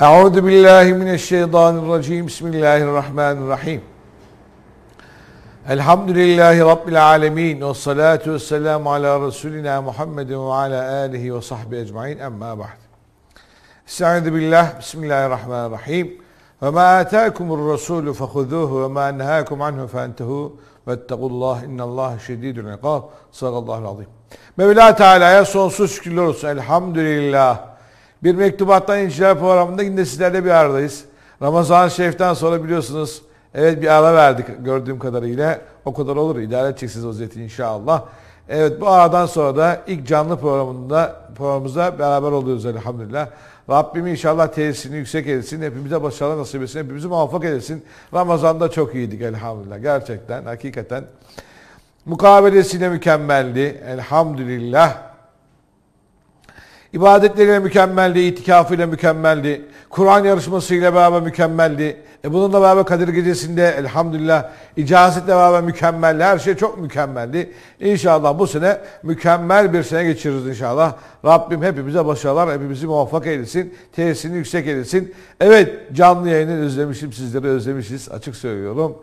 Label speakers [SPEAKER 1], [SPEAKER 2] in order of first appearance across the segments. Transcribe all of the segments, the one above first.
[SPEAKER 1] Euzu billahi mineşşeytanirracim. Bismillahirrahmanirrahim. Elhamdülillahi rabbil alamin ve salatu vesselam ala resulina Muhammedin ve ala alihi ve sahbi ecmaîn. Amma ba'd. Estaizu billah. Bismillahirrahmanirrahim. Ve ma ataakumur rasul fehuzuhu ve ma enhaakum anhu fentehu vettekullah innallaha şedidul ikab. Sallallahu aleyhi ve sellem. Mevla Teala'ya sonsuz şükürler olsun. Elhamdülillah. Bir mektubattan İncil'e programında yine sizlerle bir aradayız. Ramazan-ı Şerif'ten sonra biliyorsunuz evet bir ara verdik gördüğüm kadarıyla. O kadar olur idare edeceksiniz özeti inşallah. Evet bu aradan sonra da ilk canlı programında programımızda beraber oluyoruz elhamdülillah. Rabbim inşallah tesirini yüksek etsin. Hepimize başarılar nasip etsin. Hepimizi muvaffak etsin. Ramazan'da çok iyiydik elhamdülillah. Gerçekten hakikaten mukabelesiyle mükemmeldi elhamdülillah. İbadetleriyle mükemmeldi, itikafıyla mükemmeldi. Kur'an yarışmasıyla beraber mükemmeldi. E bununla beraber Kadir Gecesi'nde elhamdülillah icazetle beraber mükemmeldi. Her şey çok mükemmeldi. İnşallah bu sene mükemmel bir sene geçiririz inşallah. Rabbim hepimize başarılar, hepimizi muvaffak eylesin. Tesisini yüksek eylesin. Evet canlı yayını özlemişim, sizleri özlemişiz. Açık söylüyorum.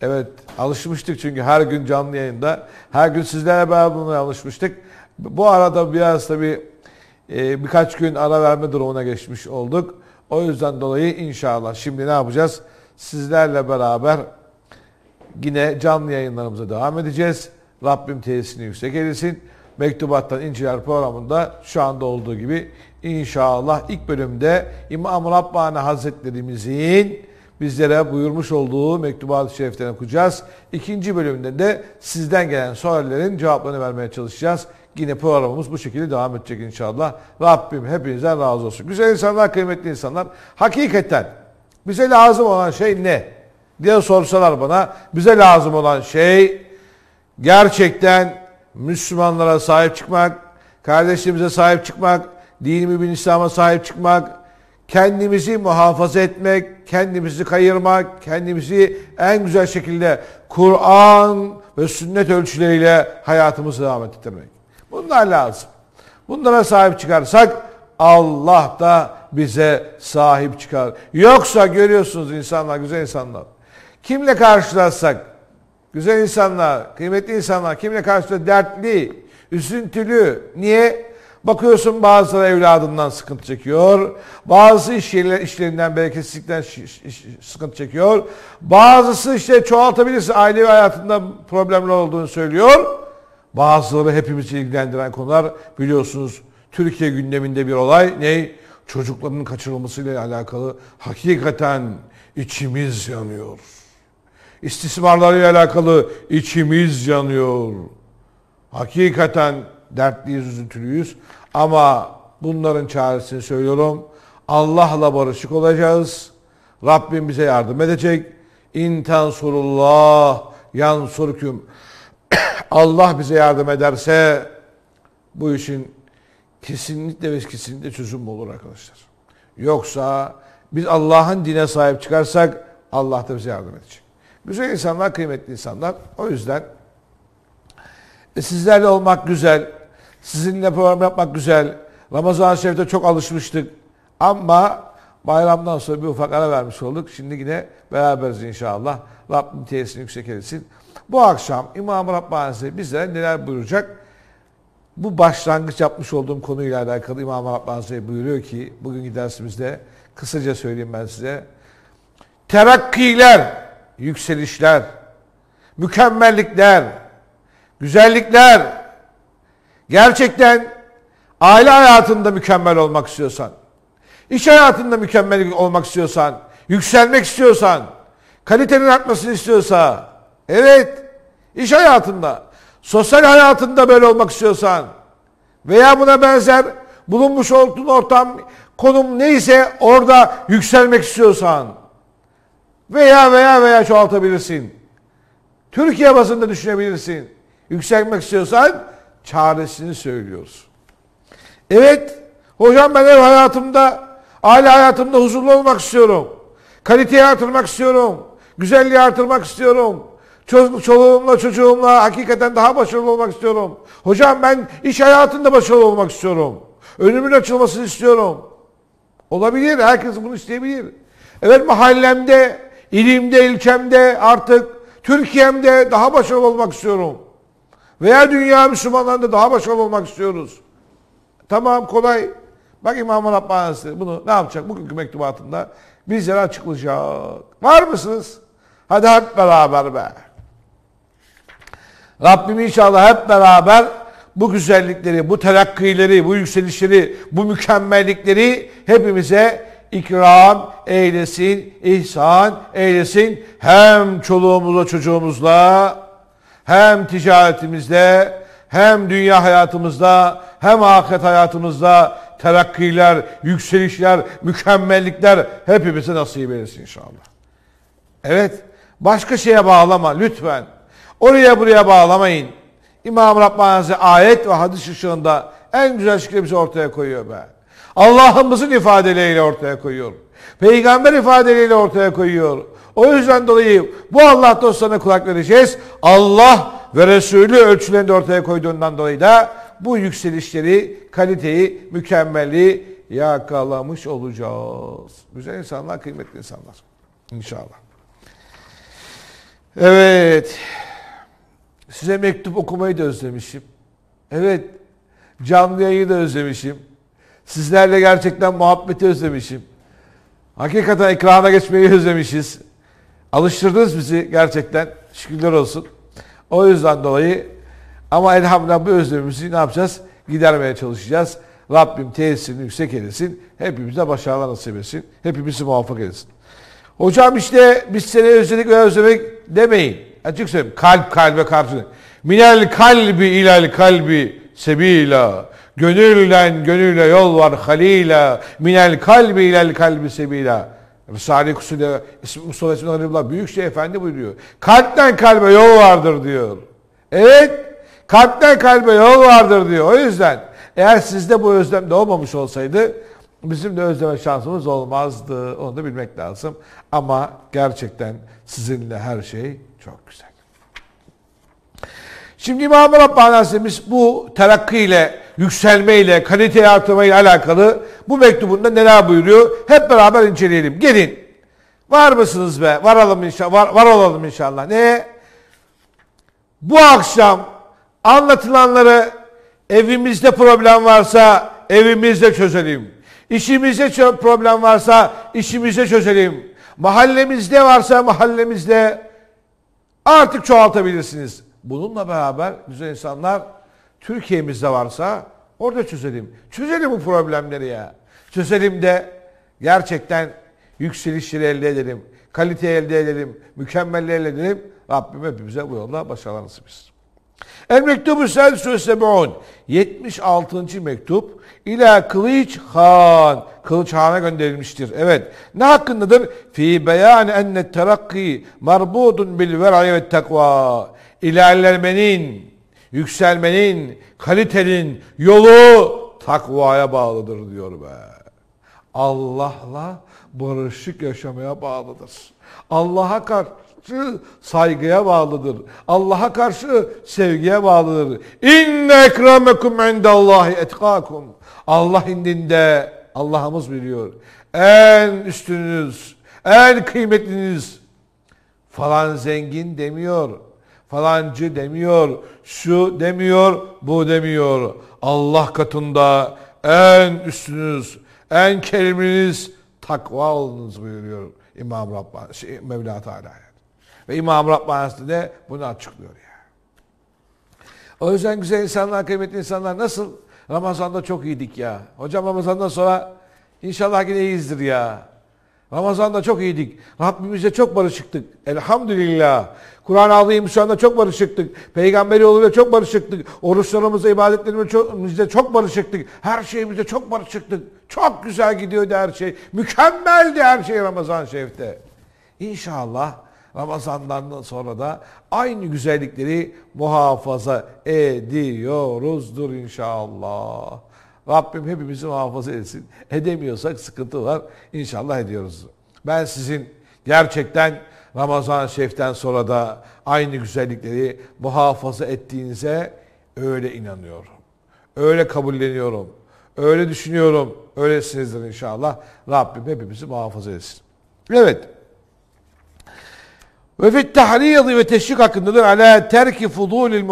[SPEAKER 1] Evet alışmıştık çünkü her gün canlı yayında. Her gün sizlerle beraber bunu alışmıştık. Bu arada biraz tabii ee, birkaç gün ara verme durumuna geçmiş olduk. O yüzden dolayı inşallah şimdi ne yapacağız? Sizlerle beraber yine canlı yayınlarımıza devam edeceğiz. Rabbim tesisini yüksek eylesin. Mektubattan İnciler programında şu anda olduğu gibi inşallah ilk bölümde İmam Rabbani Hazretlerimizin bizlere buyurmuş olduğu mektubat-ı şeriften okuyacağız. İkinci bölümde de sizden gelen soruların cevaplarını vermeye çalışacağız. Yine programımız bu şekilde devam edecek inşallah. Rabbim hepinizden razı olsun. Güzel insanlar, kıymetli insanlar. Hakikaten bize lazım olan şey ne? diye sorsalar bana bize lazım olan şey gerçekten Müslümanlara sahip çıkmak, kardeşlerimize sahip çıkmak, din mübin İslam'a sahip çıkmak, kendimizi muhafaza etmek, kendimizi kayırmak, kendimizi en güzel şekilde Kur'an ve sünnet ölçüleriyle hayatımızı devam ettirmek. Bunlar lazım. Bunlara sahip çıkarsak Allah da bize sahip çıkar. Yoksa görüyorsunuz insanlar, güzel insanlar. Kimle karşılaşsak, güzel insanlar, kıymetli insanlar, kimle karşılaşsak dertli, üzüntülü. Niye? Bakıyorsun bazıları evladından sıkıntı çekiyor. Bazısı iş işlerinden, bereketsizlikten sıkıntı çekiyor. Bazısı işte çoğaltabilirsin ailevi hayatında problemler olduğunu söylüyor. Bazıları hepimizi ilgilendiren konular biliyorsunuz Türkiye gündeminde bir olay. Ney? Çocukların kaçırılmasıyla alakalı hakikaten içimiz yanıyor. İstismarlarıyla alakalı içimiz yanıyor. Hakikaten dertliyiz, üzüntülüyüz. Ama bunların çaresini söylüyorum. Allah'la barışık olacağız. Rabbim bize yardım edecek. İntan surullah yansurküm. Allah bize yardım ederse bu işin kesinlikle ve kesinlikle çözüm olur arkadaşlar. Yoksa biz Allah'ın dine sahip çıkarsak Allah da bize yardım edecek. Güzel insanlar, kıymetli insanlar. O yüzden e, sizlerle olmak güzel, sizinle program yapmak güzel. Ramazan-ı Şerif'te çok alışmıştık. Ama bayramdan sonra bir ufak ara vermiş olduk. Şimdi yine beraberiz inşallah. Rabbim tesirini yüksek etsin. Bu akşam İmam-ı Rabbani bize neler buyuracak? Bu başlangıç yapmış olduğum konuyla alakalı İmam-ı Rabbani buyuruyor ki bugün dersimizde kısaca söyleyeyim ben size. Terakkiler, yükselişler, mükemmellikler, güzellikler gerçekten aile hayatında mükemmel olmak istiyorsan, iş hayatında mükemmel olmak istiyorsan, yükselmek istiyorsan, kalitenin artmasını istiyorsa, Evet. İş hayatında, sosyal hayatında böyle olmak istiyorsan veya buna benzer bulunmuş olduğun ortam, konum neyse orada yükselmek istiyorsan veya veya veya çoğaltabilirsin. Türkiye basında düşünebilirsin. Yükselmek istiyorsan çaresini söylüyoruz. Evet, hocam ben ev hayatımda, aile hayatımda huzurlu olmak istiyorum. Kaliteyi artırmak istiyorum. Güzelliği artırmak istiyorum. Çoluğumla çocuğumla hakikaten daha başarılı olmak istiyorum. Hocam ben iş hayatında başarılı olmak istiyorum. Önümün açılmasını istiyorum. Olabilir. Herkes bunu isteyebilir. Evet mahallemde, ilimde, ilçemde artık Türkiye'mde daha başarılı olmak istiyorum. Veya dünya Müslümanlarında daha başarılı olmak istiyoruz. Tamam kolay. Bak İmam Rabbani bunu ne yapacak? Bugünkü mektubatında bizlere açıklayacak. Var mısınız? Hadi hep beraber be. Rabbim inşallah hep beraber bu güzellikleri, bu terakkileri, bu yükselişleri, bu mükemmellikleri hepimize ikram eylesin, ihsan eylesin. Hem çoluğumuzla çocuğumuzla, hem ticaretimizde, hem dünya hayatımızda, hem ahiret hayatımızda terakkiler, yükselişler, mükemmellikler hepimize nasip eylesin inşallah. Evet, başka şeye bağlama lütfen. Oraya buraya bağlamayın. İmam Rabbani ayet ve hadis ışığında en güzel şekilde ortaya koyuyor be. Allah'ımızın ifadeleriyle ortaya koyuyor. Peygamber ifadeleriyle ortaya koyuyor. O yüzden dolayı bu Allah dostlarına kulak vereceğiz. Allah ve Resulü ölçülerinde ortaya koyduğundan dolayı da bu yükselişleri, kaliteyi, mükemmelliği yakalamış olacağız. Güzel insanlar, kıymetli insanlar. İnşallah. Evet. Size mektup okumayı da özlemişim. Evet, canlı yayını da özlemişim. Sizlerle gerçekten muhabbeti özlemişim. Hakikaten ekrana geçmeyi özlemişiz. Alıştırdınız bizi gerçekten. Şükürler olsun. O yüzden dolayı ama elhamdülillah bu özlemimizi ne yapacağız? Gidermeye çalışacağız. Rabbim tesirini yüksek edesin. Hepimize başarılar nasip etsin. Hepimizi muvaffak etsin. Hocam işte biz seni özledik ve özlemek demeyin açık söyleyeyim. Kalp kalbe kapsın. Minel kalbi ilal kalbi sebila. Gönülden gönüle yol var halila. Minel kalbi ilal kalbi sebila. Risale-i Kusu'da Mustafa Esmin büyük şey Efendi buyuruyor. Kalpten kalbe yol vardır diyor. Evet. Kalpten kalbe yol vardır diyor. O yüzden eğer sizde bu özlem de olmamış olsaydı bizim de özleme şansımız olmazdı. Onu da bilmek lazım. Ama gerçekten sizinle her şey çok güzel. Şimdi İmam-ı Rabbani Hazretimiz bu terakkiyle, yükselmeyle, kaliteyi artırmayla alakalı bu mektubunda neler buyuruyor? Hep beraber inceleyelim. Gelin. Var mısınız be? Varalım inşallah. Var, var olalım inşallah. Ne? Bu akşam anlatılanları evimizde problem varsa evimizde çözelim. İşimizde problem varsa işimizde çözelim. Mahallemizde varsa mahallemizde Artık çoğaltabilirsiniz. Bununla beraber güzel insanlar Türkiye'mizde varsa orada çözelim. Çözelim bu problemleri ya. Çözelim de gerçekten yükselişleri elde edelim. Kaliteyi elde edelim. Mükemmelliği elde edelim. Rabbim hepimize bu yolda başarılar nasip etsin. El mektubu sen sösebeun. 76. mektup ila Kılıç Han. Kılıç Han'a gönderilmiştir. Evet. Ne hakkındadır? Fi beyan enne terakki marbudun bil ver'i ve takva. İlerlemenin, yükselmenin, kalitenin yolu takvaya bağlıdır diyor be. Allah'la barışık yaşamaya bağlıdır. Allah'a karşı karşı saygıya bağlıdır. Allah'a karşı sevgiye bağlıdır. İnne ekremekum endallahi etkakum. Allah indinde Allah'ımız biliyor. En üstünüz, en kıymetliniz falan zengin demiyor. Falancı demiyor, şu demiyor, bu demiyor. Allah katında en üstünüz, en keriminiz takva olunuz buyuruyor İmam Rabbani, şey, Mevla Teala. Ve İmam Rabbani de bunu açıklıyor yani. O yüzden güzel insanlar, kıymetli insanlar nasıl Ramazan'da çok iyiydik ya. Hocam Ramazan'dan sonra inşallah yine iyiyizdir ya. Ramazan'da çok iyiydik. Rabbimiz'e çok barışıktık. Elhamdülillah. Kur'an-ı anda çok barışıktık. Peygamberi yoluyla çok barışıktık. Oruçlarımızda, ibadetlerimizde çok barışıktık. Her şeyimizde çok barışıktık. Çok güzel gidiyordu her şey. Mükemmeldi her şey Ramazan Şerif'te. İnşallah Ramazan'dan sonra da aynı güzellikleri muhafaza ediyoruzdur inşallah. Rabbim hepimizi muhafaza etsin. Edemiyorsak sıkıntı var. İnşallah ediyoruz. Ben sizin gerçekten Ramazan şeften sonra da aynı güzellikleri muhafaza ettiğinize öyle inanıyorum. Öyle kabulleniyorum. Öyle düşünüyorum. Öylesinizdir inşallah. Rabbim hepimizi muhafaza etsin. Evet. Ve fit tahriydi ve teşvik hakkındadır. Ala terki fudulil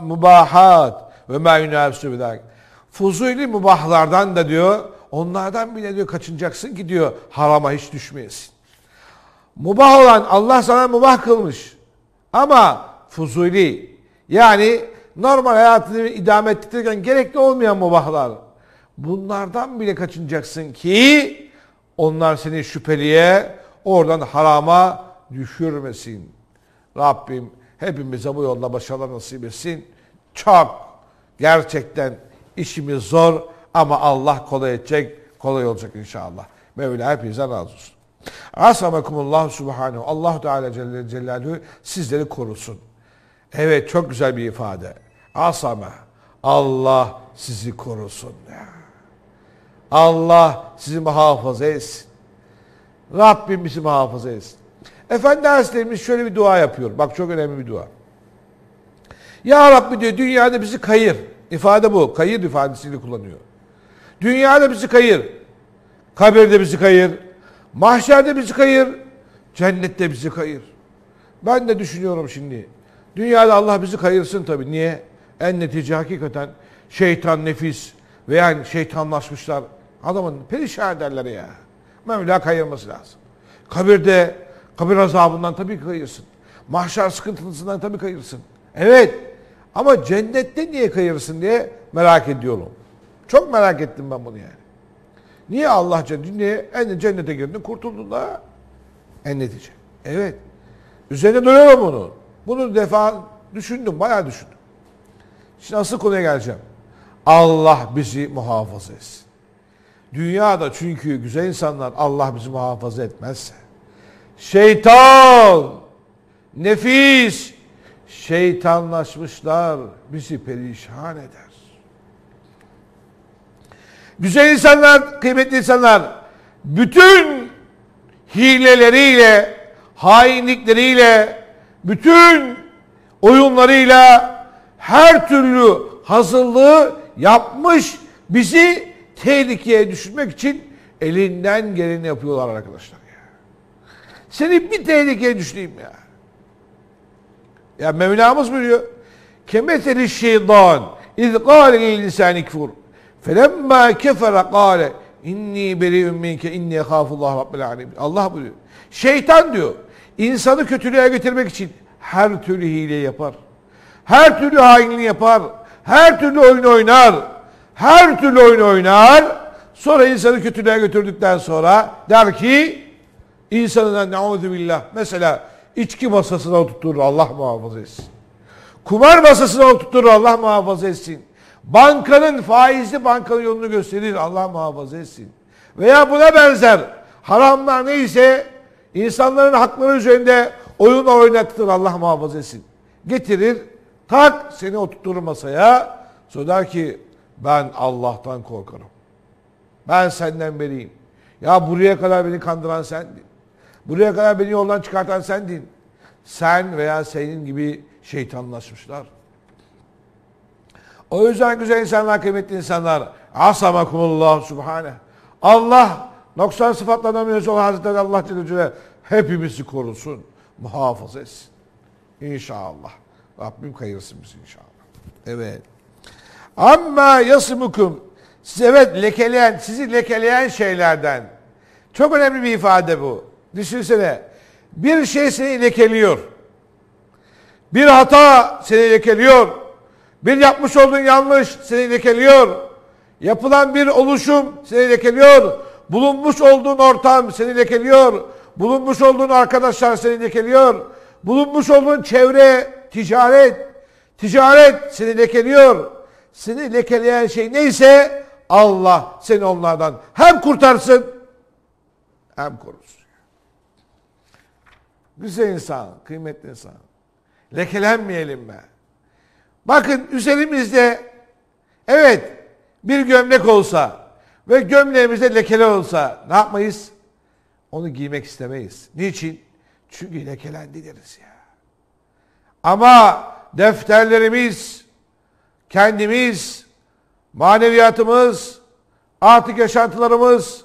[SPEAKER 1] mubahat ve ma yunafsu bidak. Fuzuli mubahlardan da diyor, onlardan bile diyor kaçınacaksın ki diyor harama hiç düşmeyesin. Mubah olan Allah sana mubah kılmış. Ama fuzuli yani normal hayatını idame ettirirken gerekli olmayan mubahlar. Bunlardan bile kaçınacaksın ki onlar seni şüpheliye, oradan harama düşürmesin. Rabbim hepimize bu yolda başarılar nasip etsin. Çok gerçekten işimiz zor ama Allah kolay edecek, kolay olacak inşallah. Mevla hepinize razı olsun. Asamekumullah subhanehu. Allah Teala Celle Celaluhu sizleri korusun. Evet çok güzel bir ifade. Asame. Allah sizi korusun. Allah sizi muhafaza etsin. Rabbim bizi muhafaza etsin. Efendi Hazretlerimiz şöyle bir dua yapıyor. Bak çok önemli bir dua. Ya Rabbi diyor dünyada bizi kayır. İfade bu. Kayır ifadesini kullanıyor. Dünyada bizi kayır. Kabirde bizi kayır. Mahşerde bizi kayır. Cennette bizi kayır. Ben de düşünüyorum şimdi. Dünyada Allah bizi kayırsın tabii. Niye? En netice hakikaten şeytan, nefis veya şeytanlaşmışlar. Adamın perişan ederler ya. Mevla kayırması lazım. Kabirde Kabir azabından tabii kayırsın. Mahşer sıkıntısından tabii kayırsın. Evet. Ama cennette niye kayırsın diye merak ediyorum. Çok merak ettim ben bunu yani. Niye Allah cennet, niye en cennete girdin kurtuldun da en netice. Evet. Üzerine duruyorum bunu. Bunu defa düşündüm, bayağı düşündüm. Şimdi asıl konuya geleceğim. Allah bizi muhafaza etsin. Dünyada çünkü güzel insanlar Allah bizi muhafaza etmezse şeytan, nefis, şeytanlaşmışlar bizi perişan eder. Güzel insanlar, kıymetli insanlar, bütün hileleriyle, hainlikleriyle, bütün oyunlarıyla her türlü hazırlığı yapmış bizi tehlikeye düşürmek için elinden geleni yapıyorlar arkadaşlar. Seni bir tehlikeye düşüneyim ya. Ya Mevlamız buyuruyor. Kemeteli şeytan iz kâle lisâni kufur. Felemmâ kefere kâle inni beri'ün minke inni ekâfullah rabbil alemin. Allah buyuruyor. Şeytan diyor. İnsanı kötülüğe getirmek için her türlü hile yapar. Her türlü hainliği yapar. Her türlü oyun oynar. Her türlü oyun oynar. Sonra insanı kötülüğe götürdükten sonra der ki İnsanına ne'udhu billah. Mesela içki masasına oturtur Allah muhafaza etsin. Kumar masasına oturtur Allah muhafaza etsin. Bankanın faizli bankanın yolunu gösterir Allah muhafaza etsin. Veya buna benzer haramlar neyse insanların hakları üzerinde oyun oynatır Allah muhafaza etsin. Getirir tak seni oturtur masaya. Söyler ki ben Allah'tan korkarım. Ben senden beriyim. Ya buraya kadar beni kandıran sendin. Buraya kadar beni yoldan çıkartan sendin. Sen veya senin gibi şeytanlaşmışlar. O yüzden güzel insanlar, kıymetli insanlar. Asamakumullah subhane. Allah noksan sıfatlarına mevzu olan Hazretleri Allah Celle hepimizi korusun, muhafaza etsin. İnşallah. Rabbim kayırsın bizi inşallah. Evet. Amma yasımukum. siz evet lekeleyen, sizi lekeleyen şeylerden. Çok önemli bir ifade bu. Düşünsene. Bir şey seni lekeliyor. Bir hata seni lekeliyor. Bir yapmış olduğun yanlış seni lekeliyor. Yapılan bir oluşum seni lekeliyor. Bulunmuş olduğun ortam seni lekeliyor. Bulunmuş olduğun arkadaşlar seni lekeliyor. Bulunmuş olduğun çevre, ticaret, ticaret seni lekeliyor. Seni lekeleyen şey neyse Allah seni onlardan hem kurtarsın hem korusun. Güzel insan, kıymetli insan. Lekelenmeyelim be. Bakın üzerimizde evet bir gömlek olsa ve gömleğimizde lekeler olsa ne yapmayız? Onu giymek istemeyiz. Niçin? Çünkü lekelendi deriz ya. Ama defterlerimiz, kendimiz, maneviyatımız, artık yaşantılarımız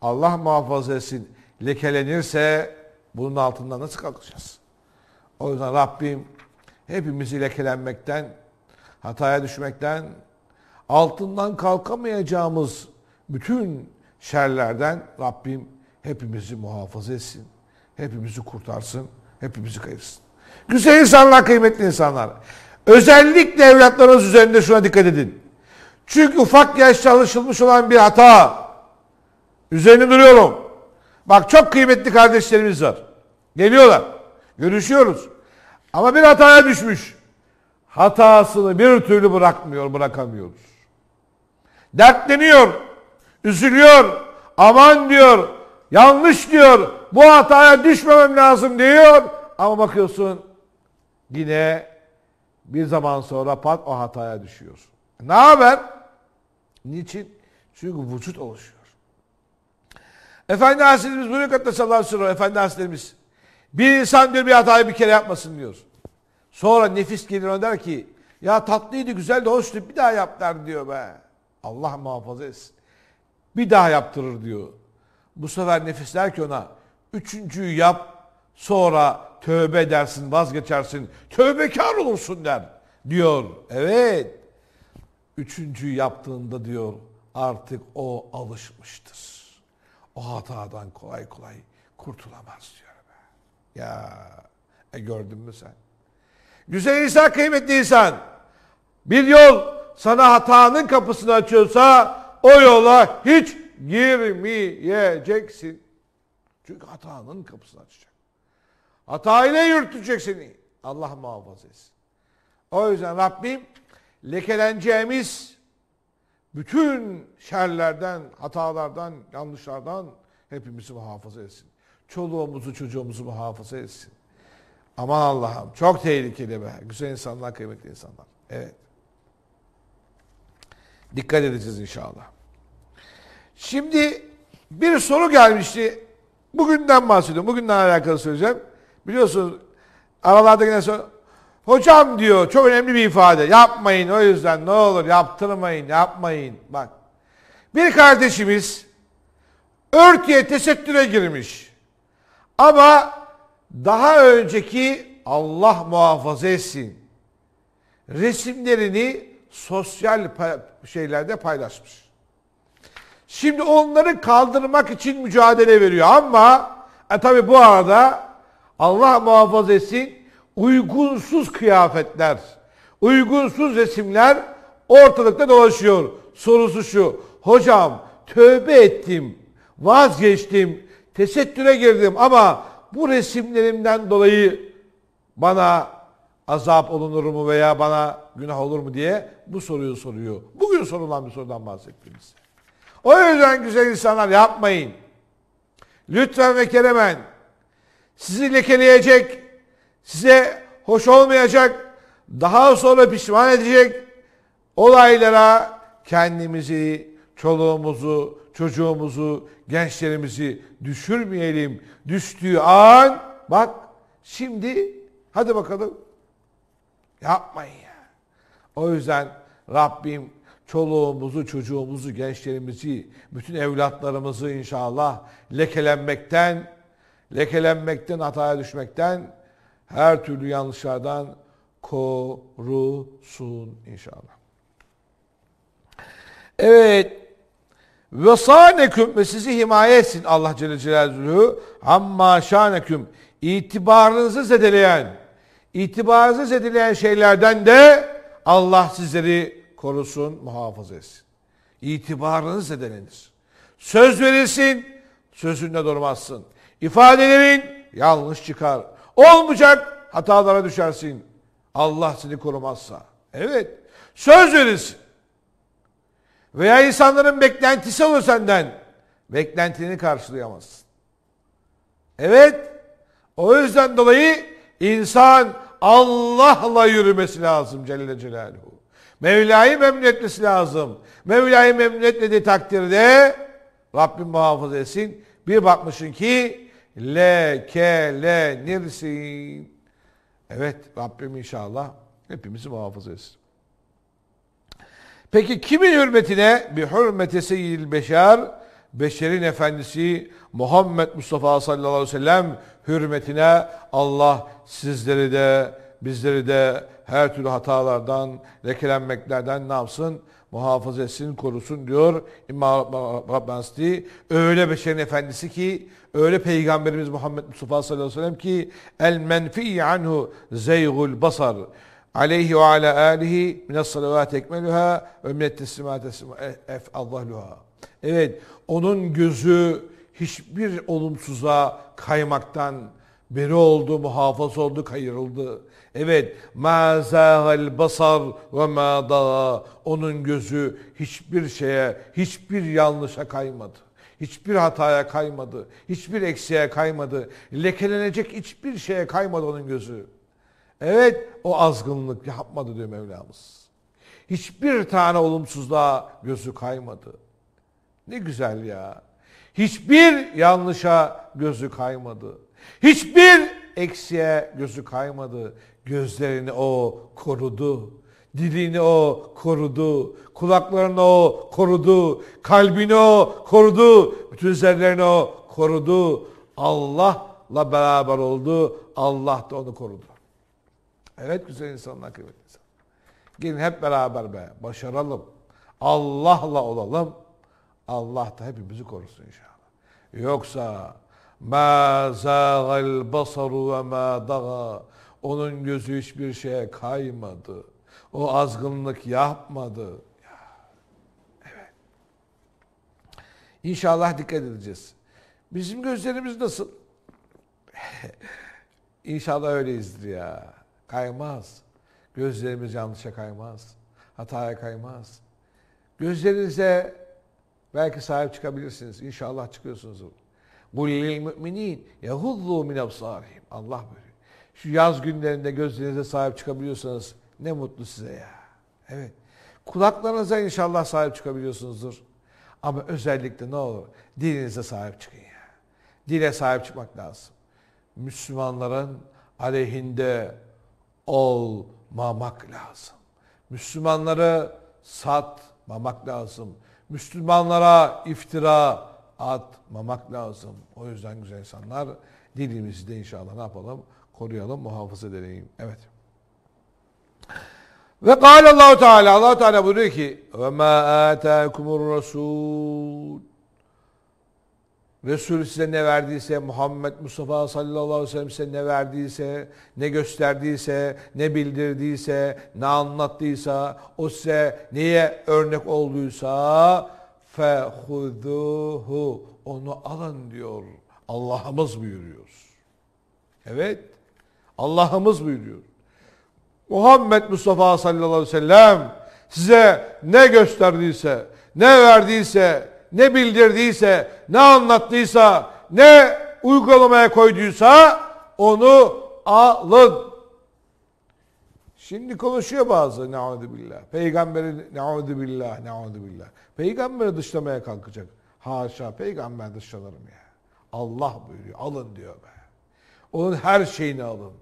[SPEAKER 1] Allah muhafaza etsin lekelenirse bunun altından nasıl kalkacağız? O yüzden Rabbim hepimizi lekelenmekten, hataya düşmekten, altından kalkamayacağımız bütün şerlerden Rabbim hepimizi muhafaza etsin. Hepimizi kurtarsın, hepimizi kayırsın. Güzel insanlar, kıymetli insanlar. Özellikle evlatlarınız üzerinde şuna dikkat edin. Çünkü ufak yaşta alışılmış olan bir hata. Üzerine duruyorum. Bak çok kıymetli kardeşlerimiz var. Geliyorlar. Görüşüyoruz. Ama bir hataya düşmüş. Hatasını bir türlü bırakmıyor, bırakamıyoruz. Dertleniyor, üzülüyor, aman diyor, yanlış diyor, bu hataya düşmemem lazım diyor. Ama bakıyorsun yine bir zaman sonra pat o hataya düşüyor. Ne haber? Niçin? Çünkü vücut oluşuyor. Efendi Hazretlerimiz buyuruyor ki sallallahu aleyhi ve sellem Efendi Hazretlerimiz bir insan diyor bir hatayı bir kere yapmasın diyor. Sonra nefis gelir ona der ki ya tatlıydı güzel de hoştu bir daha yap der diyor be. Allah muhafaza etsin. Bir daha yaptırır diyor. Bu sefer nefis der ki ona üçüncüyü yap sonra tövbe edersin vazgeçersin tövbekar olursun der diyor. Evet. Üçüncüyü yaptığında diyor artık o alışmıştır o hatadan kolay kolay kurtulamaz diyor. Be. Ya e gördün mü sen? Güzel insan kıymetli insan. Bir yol sana hatanın kapısını açıyorsa o yola hiç girmeyeceksin. Çünkü hatanın kapısını açacak. Hatayla yürütecek seni. Allah muhafaza etsin. O yüzden Rabbim lekeleneceğimiz bütün şerlerden, hatalardan, yanlışlardan hepimizi muhafaza etsin. Çoluğumuzu, çocuğumuzu muhafaza etsin. Aman Allah'ım çok tehlikeli be. Güzel insanlar, kıymetli insanlar. Evet. Dikkat edeceğiz inşallah. Şimdi bir soru gelmişti. Bugünden bahsediyorum. Bugünden alakalı söyleyeceğim. Biliyorsunuz aralarda yine soru, Hocam diyor çok önemli bir ifade. Yapmayın o yüzden ne olur yaptırmayın yapmayın. Bak bir kardeşimiz örtüye tesettüre girmiş. Ama daha önceki Allah muhafaza etsin resimlerini sosyal şeylerde paylaşmış. Şimdi onları kaldırmak için mücadele veriyor ama e tabi bu arada Allah muhafaza etsin uygunsuz kıyafetler, uygunsuz resimler ortalıkta dolaşıyor. Sorusu şu, hocam tövbe ettim, vazgeçtim, tesettüre girdim ama bu resimlerimden dolayı bana azap olunur mu veya bana günah olur mu diye bu soruyu soruyor. Bugün sorulan bir sorudan bahsettim O yüzden güzel insanlar yapmayın. Lütfen ve keremen sizi lekeleyecek size hoş olmayacak, daha sonra pişman edecek olaylara kendimizi, çoluğumuzu, çocuğumuzu, gençlerimizi düşürmeyelim. Düştüğü an bak şimdi hadi bakalım yapmayın ya. O yüzden Rabbim çoluğumuzu, çocuğumuzu, gençlerimizi, bütün evlatlarımızı inşallah lekelenmekten, lekelenmekten, hataya düşmekten her türlü yanlışlardan korusun inşallah. Evet. Ve sâneküm ve sizi himaye etsin Allah Celle Celaluhu. Amma şâneküm. İtibarınızı zedeleyen, itibarınızı zedeleyen şeylerden de Allah sizleri korusun, muhafaza etsin. İtibarınız zedelenir. Söz verirsin, sözünde durmazsın. İfadelerin yanlış çıkar. Olmayacak hatalara düşersin. Allah seni korumazsa. Evet. Söz verirsin. Veya insanların beklentisi olur senden. Beklentini karşılayamazsın. Evet. O yüzden dolayı insan Allah'la yürümesi lazım Celle Celaluhu. Mevla'yı memnun etmesi lazım. Mevla'yı memnun etmediği takdirde Rabbim muhafaza etsin. Bir bakmışsın ki lekelenirsin. Evet Rabbim inşallah hepimizi muhafaza etsin. Peki kimin hürmetine? Bir hürmeti seyyidil beşer, beşerin efendisi Muhammed Mustafa sallallahu aleyhi ve sellem hürmetine Allah sizleri de bizleri de her türlü hatalardan, lekelenmeklerden ne yapsın? muhafaza etsin, korusun diyor İmam Rabbasti. Öyle beşerin efendisi ki, öyle Peygamberimiz Muhammed Mustafa sallallahu aleyhi ve sellem ki el menfi anhu zeygul basar aleyhi ve ala alihi minas salavat ekmeluha ve minet teslimat e, efallahu. Evet, onun gözü hiçbir olumsuza kaymaktan beri oldu, muhafaza oldu, kayırıldı. Evet, ma zâhel basar ve ma dağa. Onun gözü hiçbir şeye, hiçbir yanlışa kaymadı. Hiçbir hataya kaymadı. Hiçbir eksiğe kaymadı. Lekelenecek hiçbir şeye kaymadı onun gözü. Evet, o azgınlık yapmadı diyor Mevlamız. Hiçbir tane olumsuzluğa gözü kaymadı. Ne güzel ya. Hiçbir yanlışa gözü kaymadı. Hiçbir eksiğe gözü kaymadı. Gözlerini o korudu. Dilini o korudu. Kulaklarını o korudu. Kalbini o korudu. Bütün üzerlerini o korudu. Allah'la beraber oldu. Allah da onu korudu. Evet güzel insanlar kıymetli insan. Gelin hep beraber be başaralım. Allah'la olalım. Allah da hepimizi korusun inşallah. Yoksa ma zâgal basaru ve ma dağa onun gözü hiçbir şeye kaymadı. O azgınlık yapmadı. Ya, evet. İnşallah dikkat edeceğiz. Bizim gözlerimiz nasıl? İnşallah öyleyizdir ya. Kaymaz. Gözlerimiz yanlışa kaymaz. Hataya kaymaz. Gözlerinize belki sahip çıkabilirsiniz. İnşallah çıkıyorsunuz. قُلْ لِلْمُؤْمِنِينَ يَهُضُّوا مِنْ اَبْصَارِهِمْ Allah buyuruyor şu yaz günlerinde gözlerinize sahip çıkabiliyorsanız ne mutlu size ya. Evet. Kulaklarınıza inşallah sahip çıkabiliyorsunuzdur. Ama özellikle ne olur dilinize sahip çıkın ya. Dile sahip çıkmak lazım. Müslümanların aleyhinde olmamak lazım. Müslümanları satmamak lazım. Müslümanlara iftira atmamak lazım. O yüzden güzel insanlar dilimizi de inşallah ne yapalım? koruyalım, muhafaza edelim. Evet. Ve kâle Allahu Teala Allah Teala buyuruyor ki ve ma ataakumur rasul Resul size ne verdiyse, Muhammed Mustafa sallallahu aleyhi ve sellem size ne verdiyse, ne gösterdiyse, ne bildirdiyse, ne anlattıysa, o size neye örnek olduysa fehuduhu onu alın diyor. Allah'ımız buyuruyor. Evet. Allah'ımız buyuruyor. Muhammed Mustafa sallallahu aleyhi ve sellem size ne gösterdiyse, ne verdiyse, ne bildirdiyse, ne anlattıysa, ne uygulamaya koyduysa onu alın. Şimdi konuşuyor bazı ne'udü billah. Peygamberi ne'udü billah, ne'udü billah. Peygamberi dışlamaya kalkacak. Haşa peygamber dışlanır mı ya? Allah buyuruyor. Alın diyor be. Onun her şeyini alın.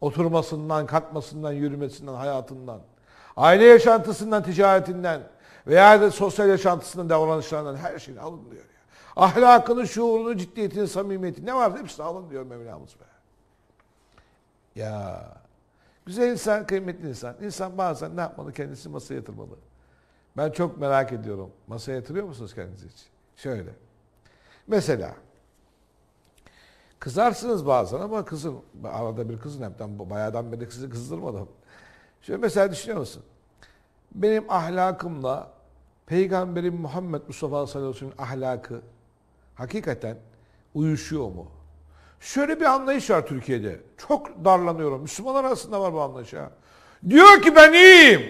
[SPEAKER 1] Oturmasından, kalkmasından, yürümesinden, hayatından. Aile yaşantısından, ticaretinden veya da sosyal yaşantısından, davranışlarından her şeyin alın diyor. Ya. Ahlakını, şuurunu, ciddiyetini, samimiyetini ne varsa hepsini alın diyor Mevlamız be. Ya güzel insan, kıymetli insan. İnsan bazen ne yapmalı? Kendisini masaya yatırmalı. Ben çok merak ediyorum. Masaya yatırıyor musunuz kendinizi hiç? Şöyle. Mesela Kızarsınız bazen ama kızın arada bir kızın hepten bayağıdan beri sizi kızdırmadım. Şöyle mesela düşünüyor musun? Benim ahlakımla Peygamberim Muhammed Mustafa sallallahu aleyhi ahlakı hakikaten uyuşuyor mu? Şöyle bir anlayış var Türkiye'de. Çok darlanıyorum. Müslümanlar arasında var bu anlayış ya. Diyor ki ben iyiyim.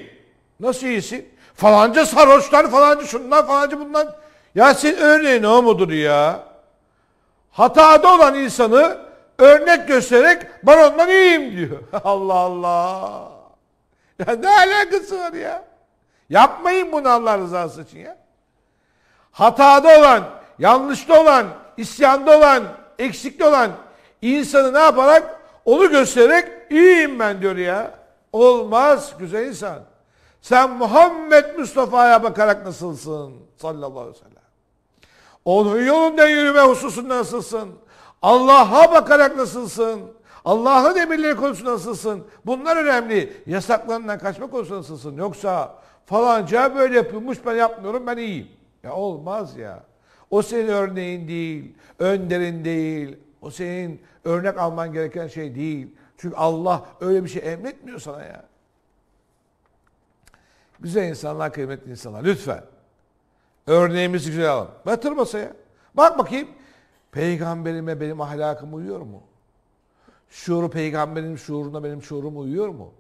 [SPEAKER 1] Nasıl iyisin? Falanca sarhoşlar, falanca şunlar falanca bundan. Ya sen örneğin o mudur ya? hatada olan insanı örnek göstererek ben ondan iyiyim diyor. Allah Allah. Ya ne alakası var ya? Yapmayın bunu Allah rızası için ya. Hatada olan, yanlışta olan, isyanda olan, eksikli olan insanı ne yaparak? Onu göstererek iyiyim ben diyor ya. Olmaz güzel insan. Sen Muhammed Mustafa'ya bakarak nasılsın? Sallallahu aleyhi ve sellem. Onun yolunda yürüme hususunda nasılsın? Allah'a bakarak nasılsın? Allah'ın emirleri konusunda nasılsın? Bunlar önemli. Yasaklarından kaçma konusunda nasılsın? Yoksa falanca böyle yapılmış ben yapmıyorum ben iyiyim. Ya olmaz ya. O senin örneğin değil, önderin değil. O senin örnek alman gereken şey değil. Çünkü Allah öyle bir şey emretmiyor sana ya. Güzel insanlar, kıymetli insanlar lütfen. Örneğimizi güzel alalım. Batır masaya. Bak bakayım. Peygamberime benim ahlakım uyuyor mu? Şuuru peygamberin şuuruna benim şuurum uyuyor mu?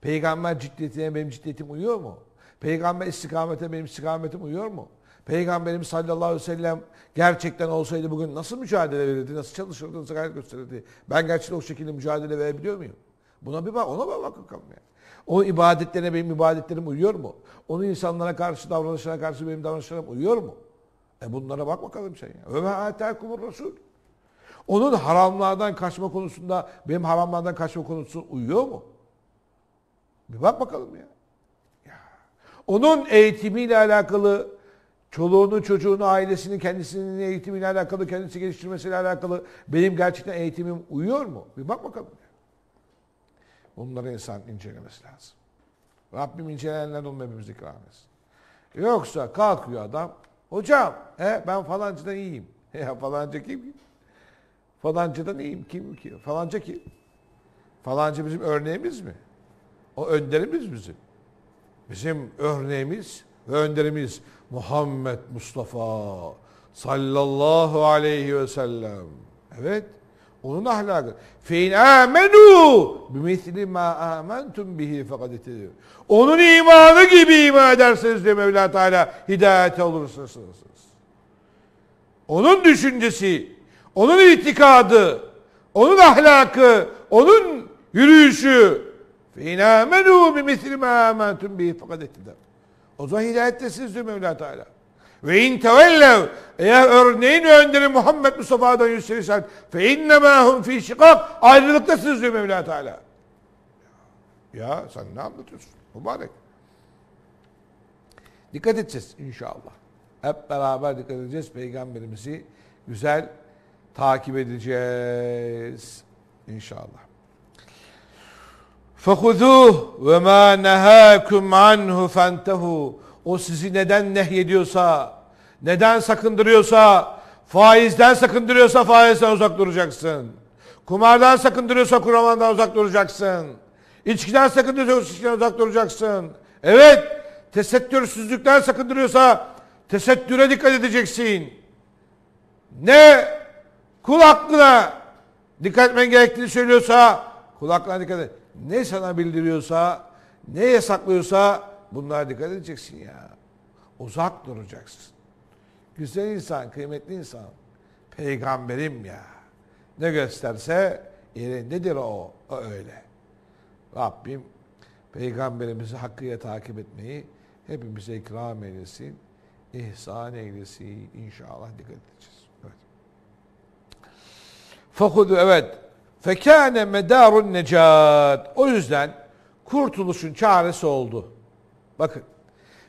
[SPEAKER 1] Peygamber ciddiyetine benim ciddiyetim uyuyor mu? Peygamber istikamete benim istikametim uyuyor mu? Peygamberim sallallahu aleyhi ve sellem gerçekten olsaydı bugün nasıl mücadele verirdi, nasıl çalışırdı, nasıl gayret gösterirdi? Ben gerçekten o şekilde mücadele verebiliyor muyum? Buna bir bak, ona bir bakın kalın yani. O ibadetlerine benim ibadetlerim uyuyor mu? Onun insanlara karşı davranışına karşı benim davranışlarım uyuyor mu? E bunlara bak bakalım sen ya. Öme atakumur Resul. Onun haramlardan kaçma konusunda benim haramlardan kaçma konusu uyuyor mu? Bir bak bakalım ya. ya. Onun eğitimiyle alakalı çoluğunu, çocuğunu, ailesini, kendisinin eğitimiyle alakalı, kendisi geliştirmesiyle alakalı benim gerçekten eğitimim uyuyor mu? Bir bak bakalım. Bunları insan incelemesi lazım. Rabbim inceleyenler olma hepimiz ikram etsin. Yoksa kalkıyor adam. Hocam he, ben falancadan iyiyim. Ya falanca kim? Falancadan iyiyim. Kim ki? Falanca kim? Falanca bizim örneğimiz mi? O önderimiz bizim. Bizim örneğimiz ve önderimiz Muhammed Mustafa sallallahu aleyhi ve sellem. Evet. Onun ahlakı. Fein amenu bimisli ma amantum bihi fakat Onun imanı gibi iman ederseniz diye Mevla Teala hidayete olursunuz. Onun düşüncesi, onun itikadı, onun ahlakı, onun yürüyüşü. Fein amenu bimisli ma amantum bihi fakat O zaman hidayettesiniz diyor Mevla Teala. Ve in tevellev eğer örneğin ve önderi Muhammed Mustafa'dan yüz çevirsen fe innemâ hum fî şikak ayrılıktasınız diyor Mevla Teala. Ya sen ne anlatıyorsun? Mübarek. Dikkat edeceğiz inşallah. Hep beraber dikkat edeceğiz. Peygamberimizi güzel takip edeceğiz. İnşallah. فَخُذُوهُ وَمَا نَهَاكُمْ عَنْهُ فَانْتَهُ O sizi neden nehyediyorsa neden sakındırıyorsa, faizden sakındırıyorsa faizden uzak duracaksın. Kumardan sakındırıyorsa kumardan uzak duracaksın. İçkiden sakındırıyorsa içkiden uzak duracaksın. Evet, tesettürsüzlükten sakındırıyorsa tesettüre dikkat edeceksin. Ne kul hakkına dikkat etmen gerektiğini söylüyorsa kul hakkına dikkat et. Ne sana bildiriyorsa, ne yasaklıyorsa bunlara dikkat edeceksin ya. Uzak duracaksın. Güzel insan, kıymetli insan. Peygamberim ya. Ne gösterse yerindedir o. O öyle. Rabbim peygamberimizi hakkıyla takip etmeyi hepimize ikram eylesin. İhsan eylesin. İnşallah dikkat edeceğiz. Evet. Fakudu evet. Fekâne medârun necat. O yüzden kurtuluşun çaresi oldu. Bakın.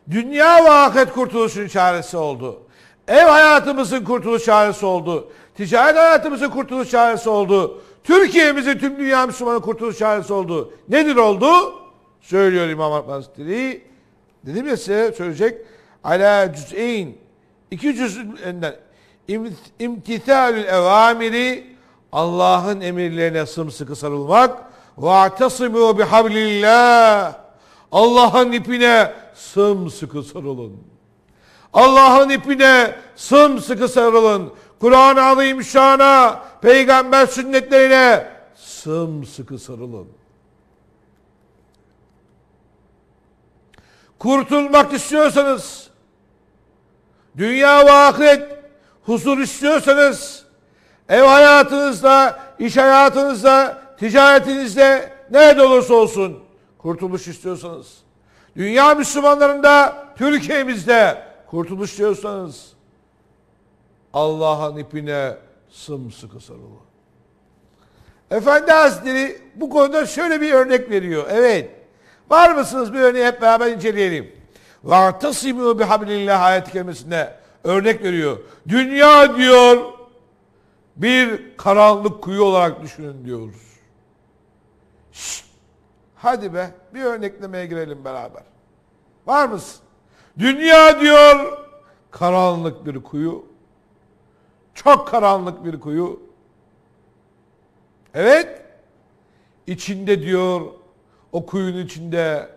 [SPEAKER 1] Dünya ve ahiret kurtuluşun çaresi oldu. Ev hayatımızın kurtuluş çaresi oldu. Ticaret hayatımızın kurtuluş çaresi oldu. Türkiye'mizin tüm dünya Müslümanı kurtuluş çaresi oldu. Nedir oldu? Söylüyor İmam Hattatiri. Dedim ya size söyleyecek. Ala cüz'in. İki cüz'ünden. İmtithalül evamiri. Allah'ın emirlerine sımsıkı sarılmak. Ve bi bihablillah. Allah'ın ipine sımsıkı sarılın. Allah'ın ipine sımsıkı sarılın. Kur'an-ı şana, peygamber sünnetlerine sımsıkı sarılın. Kurtulmak istiyorsanız, dünya ve ahiret huzur istiyorsanız, ev hayatınızda, iş hayatınızda, ticaretinizde, nerede olursa olsun kurtuluş istiyorsanız, dünya Müslümanlarında, Türkiye'mizde, kurtuluş diyorsanız Allah'ın ipine sımsıkı sarılın. Efendi Hazretleri bu konuda şöyle bir örnek veriyor. Evet. Var mısınız bir örneği hep beraber inceleyelim. وَاَعْتَصِمُوا بِحَبْلِ اللّٰهِ ayet kelimesine örnek veriyor. Dünya diyor bir karanlık kuyu olarak düşünün diyoruz. Şşt, hadi be bir örneklemeye girelim beraber. Var mısın? Dünya diyor karanlık bir kuyu. Çok karanlık bir kuyu. Evet. İçinde diyor o kuyun içinde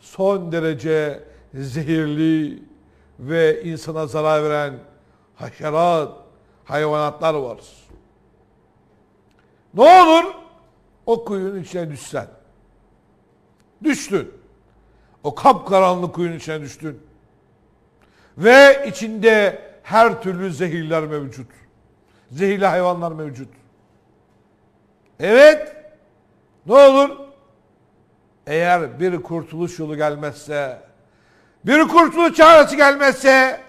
[SPEAKER 1] son derece zehirli ve insana zarar veren haşerat, hayvanatlar var. Ne olur o kuyunun içine düşsen. Düştün. O kapkaranlık kuyunun içine düştün. Ve içinde her türlü zehirler mevcut. Zehirli hayvanlar mevcut. Evet. Ne olur? Eğer bir kurtuluş yolu gelmezse, bir kurtuluş çaresi gelmezse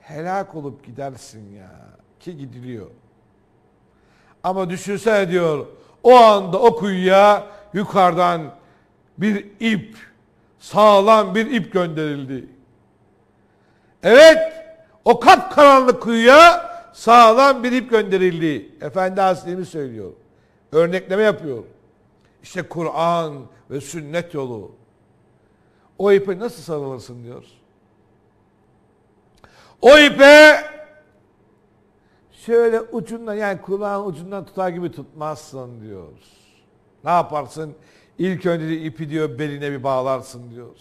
[SPEAKER 1] helak olup gidersin ya. Ki gidiliyor. Ama düşünsene diyor o anda o kuyuya yukarıdan bir ip, sağlam bir ip gönderildi. Evet, o kap karanlık kuyuya sağlam bir ip gönderildi. Efendi Hazretleri söylüyor. Örnekleme yapıyor. İşte Kur'an ve sünnet yolu. O ipe nasıl sarılırsın diyor. O ipe şöyle ucundan yani kulağın ucundan tutar gibi tutmazsın diyor. Ne yaparsın? İlk önce ipi diyor beline bir bağlarsın diyor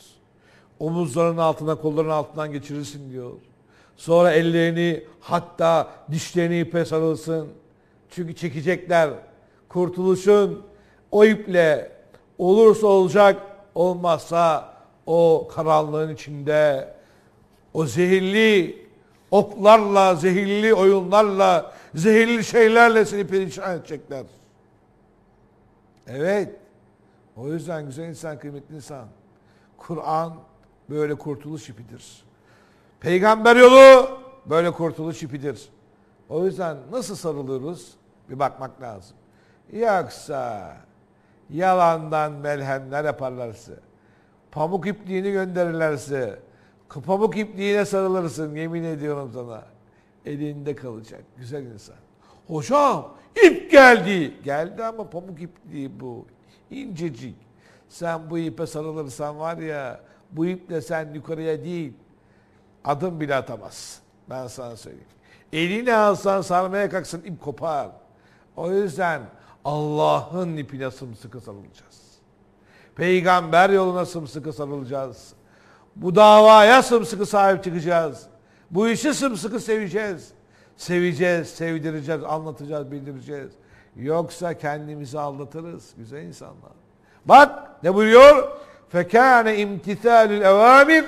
[SPEAKER 1] omuzlarının altına, kollarının altından geçirirsin diyor. Sonra ellerini hatta dişlerini ipe sarılsın. Çünkü çekecekler. Kurtuluşun o iple olursa olacak, olmazsa o karanlığın içinde o zehirli oklarla, zehirli oyunlarla, zehirli şeylerle seni perişan edecekler. Evet. O yüzden güzel insan, kıymetli insan. Kur'an böyle kurtuluş ipidir. Peygamber yolu böyle kurtuluş ipidir. O yüzden nasıl sarılırız bir bakmak lazım. Yoksa yalandan melhemler yaparlarsa, pamuk ipliğini gönderirlerse, pamuk ipliğine sarılırsın yemin ediyorum sana. Elinde kalacak güzel insan. Hocam ip geldi. Geldi ama pamuk ipliği bu. İncecik. Sen bu ipe sarılırsan var ya bu iple sen yukarıya değil adım bile atamazsın. Ben sana söyleyeyim. Elini alsan sarmaya kalksın ip kopar. O yüzden Allah'ın ipine sımsıkı sarılacağız. Peygamber yoluna sımsıkı sarılacağız. Bu davaya sımsıkı sahip çıkacağız. Bu işi sımsıkı seveceğiz. Seveceğiz, sevdireceğiz, anlatacağız, bildireceğiz. Yoksa kendimizi aldatırız güzel insanlar. Bak ne buyuruyor? Fekâne imtisâlül evâmir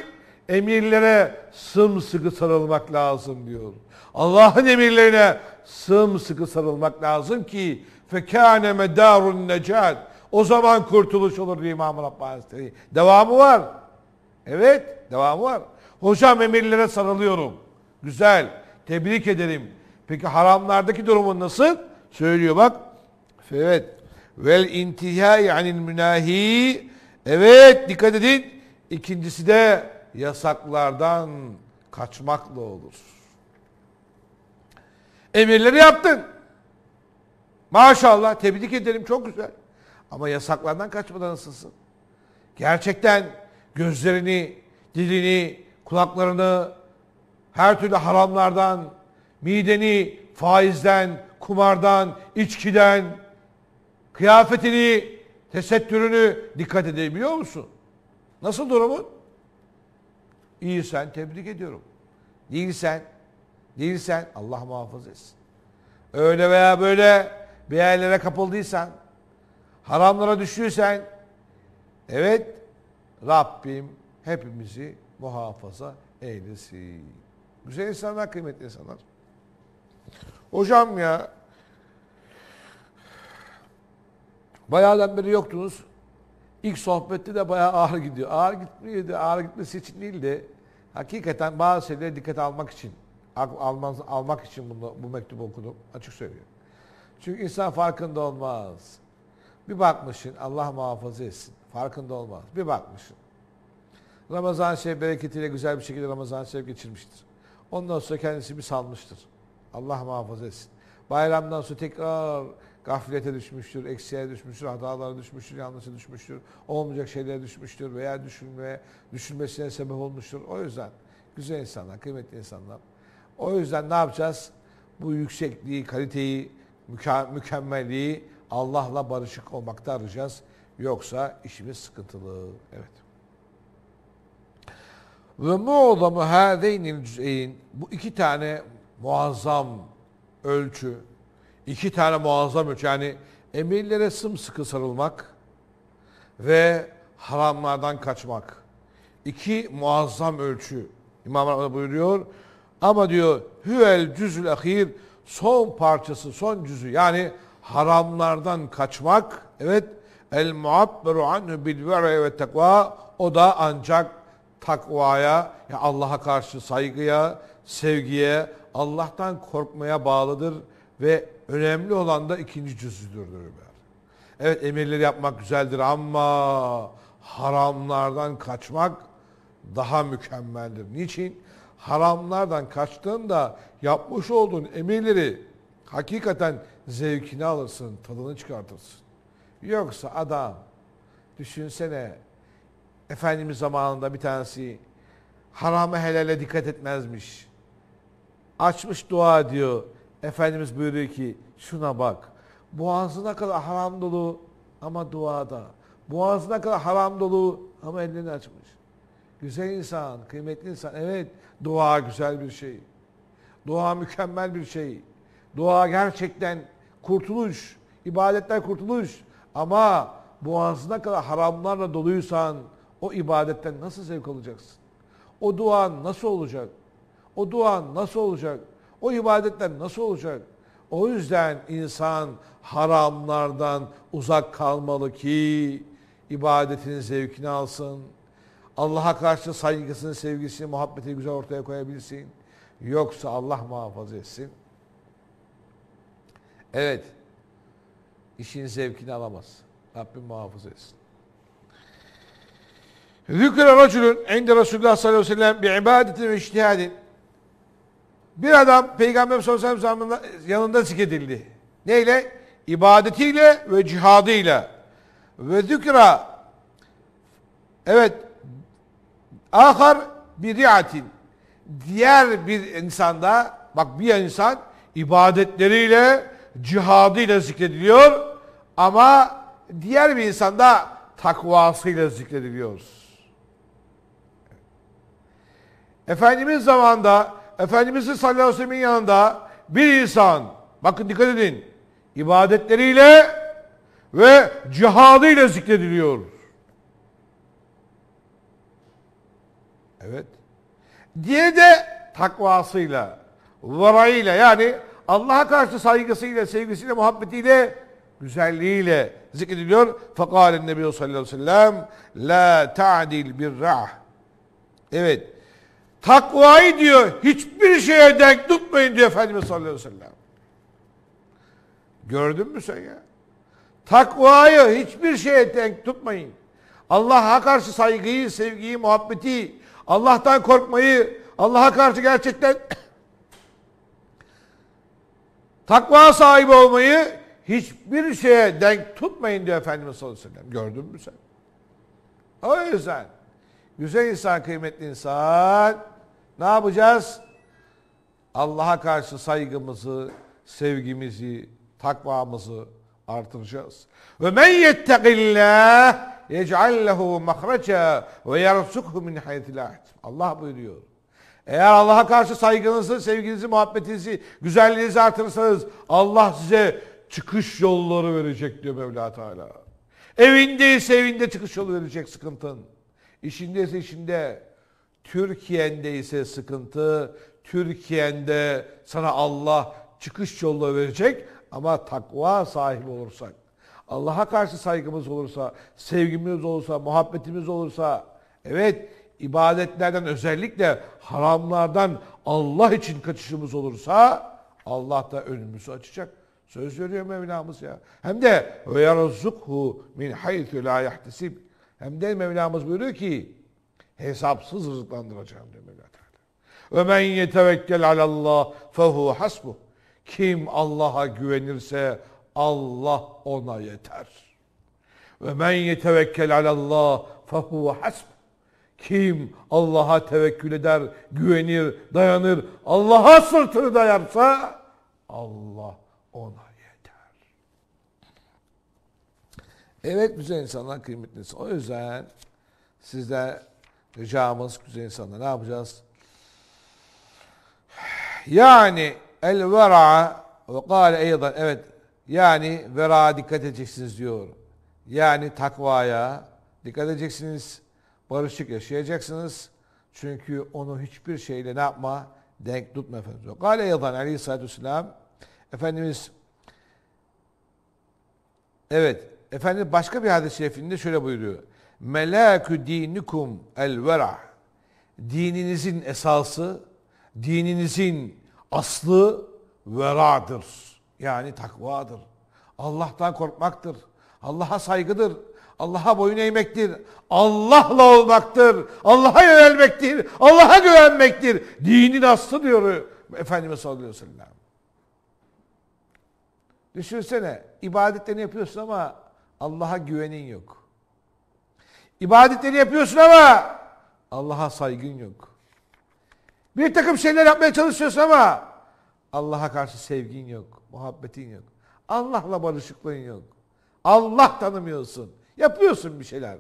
[SPEAKER 1] emirlere sımsıkı sarılmak lazım diyor. Allah'ın emirlerine sımsıkı sarılmak lazım ki fekâne medârun necat o zaman kurtuluş olur diyor İmam-ı Rabbani Devamı var. Evet devamı var. Hocam emirlere sarılıyorum. Güzel. Tebrik ederim. Peki haramlardaki durumun nasıl? Söylüyor bak. Evet. Vel intihai yani münahi Evet dikkat edin. İkincisi de yasaklardan kaçmakla olur. Emirleri yaptın. Maşallah tebrik ederim çok güzel. Ama yasaklardan kaçmadan ısınsın. Gerçekten gözlerini, dilini, kulaklarını her türlü haramlardan, mideni faizden, kumardan, içkiden, kıyafetini tesettürünü dikkat edebiliyor musun? Nasıl durumun? İyisen tebrik ediyorum. Değilsen, değilsen Allah muhafaza etsin. Öyle veya böyle bir yerlere kapıldıysan, haramlara düştüysen, evet Rabbim hepimizi muhafaza eylesin. Güzel insanlar, kıymetli insanlar. Hocam ya Bayağıdan beri yoktunuz. İlk sohbette de bayağı ağır gidiyor. Ağır gitmiyordu. Ağır gitmesi için değil de hakikaten bazı şeylere dikkat almak için almanız, almak için bunu, bu mektubu okudum. Açık söylüyorum. Çünkü insan farkında olmaz. Bir bakmışsın Allah muhafaza etsin. Farkında olmaz. Bir bakmışsın. Ramazan şey bereketiyle güzel bir şekilde Ramazan şerif geçirmiştir. Ondan sonra kendisi bir salmıştır. Allah muhafaza etsin. Bayramdan sonra tekrar gaflete düşmüştür, eksiğe düşmüştür, hatalara düşmüştür, yanlışa düşmüştür, olmayacak şeylere düşmüştür veya düşünmeye, düşünmesine sebep olmuştur. O yüzden güzel insanlar, kıymetli insanlar. O yüzden ne yapacağız? Bu yüksekliği, kaliteyi, mükemmelliği Allah'la barışık olmakta arayacağız. Yoksa işimiz sıkıntılı. Evet. Ve muazzamu hâzeynil cüz'eyn. Bu iki tane muazzam ölçü, İki tane muazzam üç yani emirlere sımsıkı sarılmak ve haramlardan kaçmak. İki muazzam ölçü. İmam Rabbani buyuruyor. Ama diyor hüvel cüzül ahir son parçası, son cüzü yani haramlardan kaçmak. Evet. El muabberu anhu bil ver'e ve takva o da ancak takvaya, yani Allah'a karşı saygıya, sevgiye, Allah'tan korkmaya bağlıdır. Ve önemli olan da ikinci cüzüdür diyorlar. Evet emirleri yapmak güzeldir ama haramlardan kaçmak daha mükemmeldir. Niçin? Haramlardan kaçtığında yapmış olduğun emirleri hakikaten zevkini alırsın, tadını çıkartırsın. Yoksa adam düşünsene Efendimiz zamanında bir tanesi harama helale dikkat etmezmiş. Açmış dua diyor. Efendimiz buyuruyor ki şuna bak. Boğazına kadar haram dolu ama duada. Boğazına kadar haram dolu ama ellerini açmış. Güzel insan, kıymetli insan. Evet dua güzel bir şey. Dua mükemmel bir şey. Dua gerçekten kurtuluş. ibadetler kurtuluş. Ama boğazına kadar haramlarla doluysan o ibadetten nasıl zevk alacaksın? O duan nasıl olacak? O duan nasıl olacak? O ibadetler nasıl olacak? O yüzden insan haramlardan uzak kalmalı ki ibadetin zevkini alsın. Allah'a karşı saygısını, sevgisini, muhabbeti güzel ortaya koyabilsin. Yoksa Allah muhafaza etsin. Evet. İşin zevkini alamaz. Rabbim muhafaza etsin. Zükre racülün ende Resulullah sallallahu aleyhi ve sellem bi ibadetin ve iştihadin. Bir adam Peygamber sallallahu aleyhi ve sellem'in e, yanında zikredildi. Neyle? İbadetiyle ve cihadıyla. Ve zikra evet ahar bir riatin diğer bir insanda bak bir insan ibadetleriyle cihadıyla zikrediliyor ama diğer bir insanda takvasıyla zikrediliyor. Efendimiz zamanda Efendimiz'in sallallahu aleyhi ve sellem'in yanında bir insan bakın dikkat edin ibadetleriyle ve cihadıyla zikrediliyor. Evet. Diye de takvasıyla, varayla yani Allah'a karşı saygısıyla, sevgisiyle, muhabbetiyle, güzelliğiyle zikrediliyor. Fakat Nebi sallallahu aleyhi ve sellem la ta'dil bir rah. Evet. Takvayı diyor hiçbir şeye denk tutmayın diyor Efendimiz sallallahu aleyhi ve sellem. Gördün mü sen ya? Takvayı hiçbir şeye denk tutmayın. Allah'a karşı saygıyı, sevgiyi, muhabbeti, Allah'tan korkmayı, Allah'a karşı gerçekten takva sahibi olmayı hiçbir şeye denk tutmayın diyor Efendimiz sallallahu aleyhi ve sellem. Gördün mü sen? O yüzden güzel insan, kıymetli insan ne yapacağız? Allah'a karşı saygımızı, sevgimizi, takvamızı artıracağız. Ve men yettekillah yec'al lehu mahreca ve yersukhu min Allah buyuruyor. Eğer Allah'a karşı saygınızı, sevginizi, muhabbetinizi, güzelliğinizi artırırsanız Allah size çıkış yolları verecek diyor Mevla Teala. Evindeyse evinde çıkış yolu verecek sıkıntın. İşindeyse işinde Türkiye'nde ise sıkıntı, Türkiye'nde sana Allah çıkış yolu verecek ama takva sahibi olursak, Allah'a karşı saygımız olursa, sevgimiz olursa, muhabbetimiz olursa, evet ibadetlerden özellikle haramlardan Allah için kaçışımız olursa Allah da önümüzü açacak. Söz veriyor Mevlamız ya. Hem de ve yarzukhu min haythu la yahtasib. Hem de Mevlamız buyuruyor ki hesapsız rızıklandıracağım diyor Mevla Teala. Ve men yetevekkel alallah fehu hasbuh. Kim Allah'a güvenirse Allah ona yeter. Ve men yetevekkel alallah fehu hasbuh. Kim Allah'a tevekkül eder, güvenir, dayanır, Allah'a sırtını dayarsa Allah ona yeter. Evet güzel insanlar kıymetlisi. O yüzden size Ricamız güzel insanla ne yapacağız? Yani el vera ve kâle eydan evet yani vera dikkat edeceksiniz diyor. Yani takvaya dikkat edeceksiniz. Barışık yaşayacaksınız. Çünkü onu hiçbir şeyle ne yapma? Denk tutma Efendimiz. Ve kâle eydan aleyhissalatü vesselam Efendimiz evet Efendimiz başka bir hadis-i şerifinde şöyle buyuruyor melâkü dinikum el vera. Dininizin esası, dininizin aslı veradır. Yani takvadır. Allah'tan korkmaktır. Allah'a saygıdır. Allah'a boyun eğmektir. Allah'la olmaktır. Allah'a yönelmektir. Allah'a güvenmektir. Dinin aslı diyor Efendimiz sallallahu aleyhi ve sellem. Düşünsene ibadetlerini yapıyorsun ama Allah'a güvenin yok. İbadetleri yapıyorsun ama Allah'a saygın yok. Bir takım şeyler yapmaya çalışıyorsun ama Allah'a karşı sevgin yok, muhabbetin yok. Allah'la barışıklığın yok. Allah tanımıyorsun. Yapıyorsun bir şeyler.